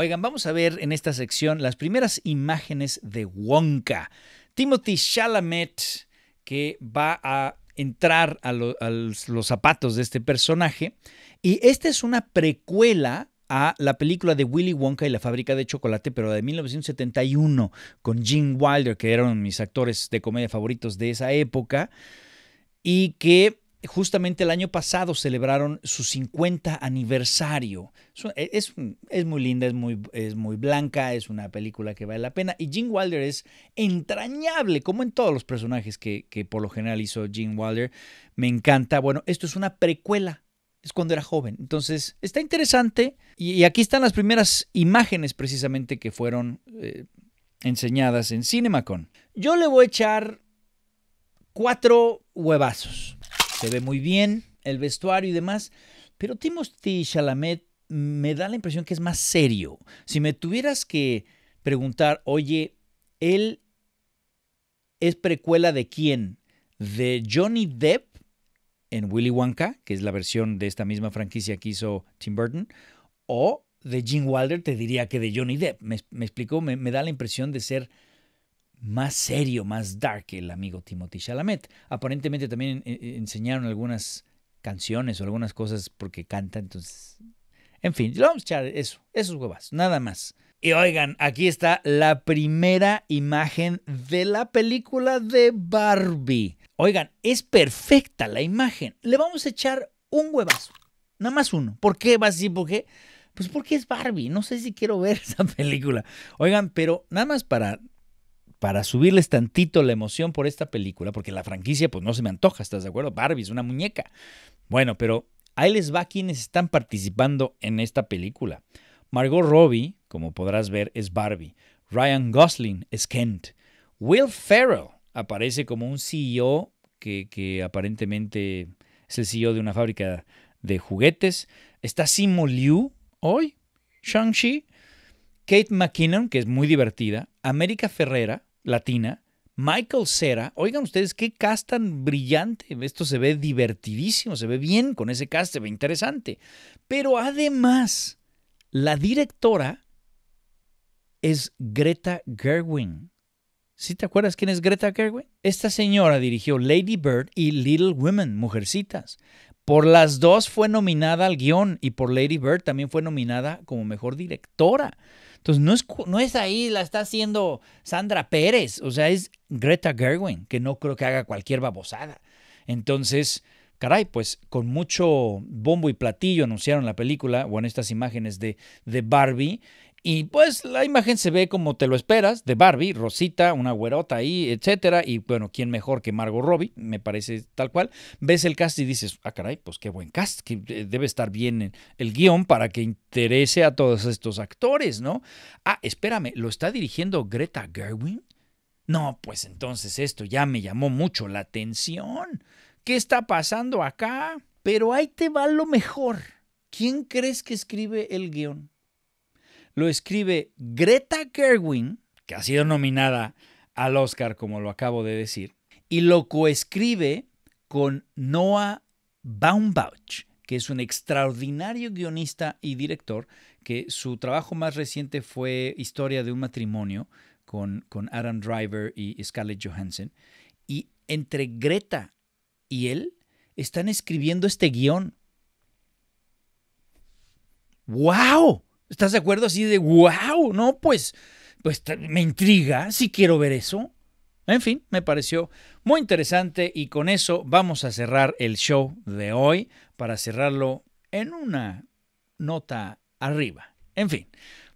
Oigan, vamos a ver en esta sección las primeras imágenes de Wonka. Timothy Chalamet, que va a entrar a, los zapatos de este personaje. Y esta es una precuela a la película de Willy Wonka y la fábrica de chocolate, pero de 1971, con Gene Wilder, que eran mis actores de comedia favoritos de esa época, y que justamente el año pasado celebraron su 50 aniversario. E, es, muy linda, es muy, blanca, es una película que vale la pena. Y Gene Wilder es entrañable, como en todos los personajes que, por lo general hizo Gene Wilder. Me encanta. Bueno, esto es una precuela es cuando era joven. Entonces, está interesante. Y, aquí están las primeras imágenes precisamente que fueron eh, enseñadas en CinemaCon. Yo le voy a echar cuatro huevazos se ve muy bien, el vestuario y demás, pero Timothy Chalamet me da la impresión que es más serio. Si me tuvieras que preguntar, oye, él es precuela de quién? De Johnny Depp en Willy Wonka, que es la versión de esta misma franquicia que hizo Tim Burton, o de Gene Wilder, te diría que de Johnny Depp. Me, explico, me, da la impresión de ser más serio, más dark el amigo Timothy Chalamet. Aparentemente también eh, eh, enseñaron algunas canciones o algunas cosas porque canta, entonces... En fin, le vamos a echar eso, esos huevas, nada más. Y oigan, aquí está la primera imagen de la película de Barbie. Oigan, es perfecta la imagen. Le vamos a echar un huevazo, nada más uno. ¿Por qué va así? ¿Por qué? Pues porque es Barbie. No sé si quiero ver esa película. Oigan, pero nada más para para subirles tantito la emoción por esta película, porque la franquicia pues no se me antoja, ¿estás de acuerdo? Barbie es una muñeca. Bueno, pero ahí les va quienes están participando en esta película. Margot Robbie, como podrás ver, es Barbie. Ryan Gosling es Kent. Will Ferrell aparece como un CEO que, aparentemente es el CEO de una fábrica de juguetes. Está Simu Liu hoy, Shang-Chi. Kate McKinnon, que es muy divertida. América Ferrera, latina, Michael Cera. Oigan ustedes, qué cast tan brillante. Esto se ve divertidísimo, se ve bien con ese cast, se ve interesante. Pero además, la directora es Greta Gerwin. ¿Sí te acuerdas quién es Greta Gerwin? Esta señora dirigió Lady Bird y Little Women, Mujercitas. Por las dos fue nominada al guión y por Lady Bird también fue nominada como mejor directora. Entonces, no es, no es ahí, la está haciendo Sandra Pérez, o sea, es Greta Gerwin, que no creo que haga cualquier babosada. Entonces, caray, pues con mucho bombo y platillo anunciaron la película, o en estas imágenes de, de Barbie, y pues la imagen se ve como te lo esperas, de Barbie, Rosita, una güerota ahí, etcétera. Y bueno, ¿quién mejor que Margot Robbie? Me parece tal cual. Ves el cast y dices, ah, caray, pues qué buen cast, que eh, debe estar bien el guión para que interese a todos estos actores, ¿no? Ah, espérame, ¿lo está dirigiendo Greta Gerwin? No, pues entonces esto ya me llamó mucho la atención. ¿Qué está pasando acá? Pero ahí te va lo mejor. ¿Quién crees que escribe el guión? lo escribe Greta Kerwin, que ha sido nominada al Oscar, como lo acabo de decir, y lo coescribe con Noah Baumbach, que es un extraordinario guionista y director, que su trabajo más reciente fue Historia de un matrimonio con, con Adam Driver y Scarlett Johansson. Y entre Greta y él están escribiendo este guión. ¡Wow! ¿Estás de acuerdo? Así de, wow, no, pues, pues me intriga, si quiero ver eso. En fin, me pareció muy interesante y con eso vamos a cerrar el show de hoy para cerrarlo en una nota arriba. En fin,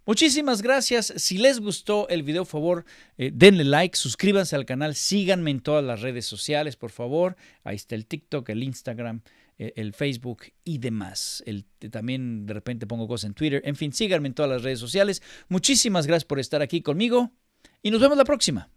Muchísimas gracias. Si les gustó el video, por favor, eh, denle like, suscríbanse al canal, síganme en todas las redes sociales, por favor. Ahí está el TikTok, el Instagram, e, el Facebook y demás. El, también de repente pongo cosas en Twitter. En fin, síganme en todas las redes sociales. Muchísimas gracias por estar aquí conmigo y nos vemos la próxima.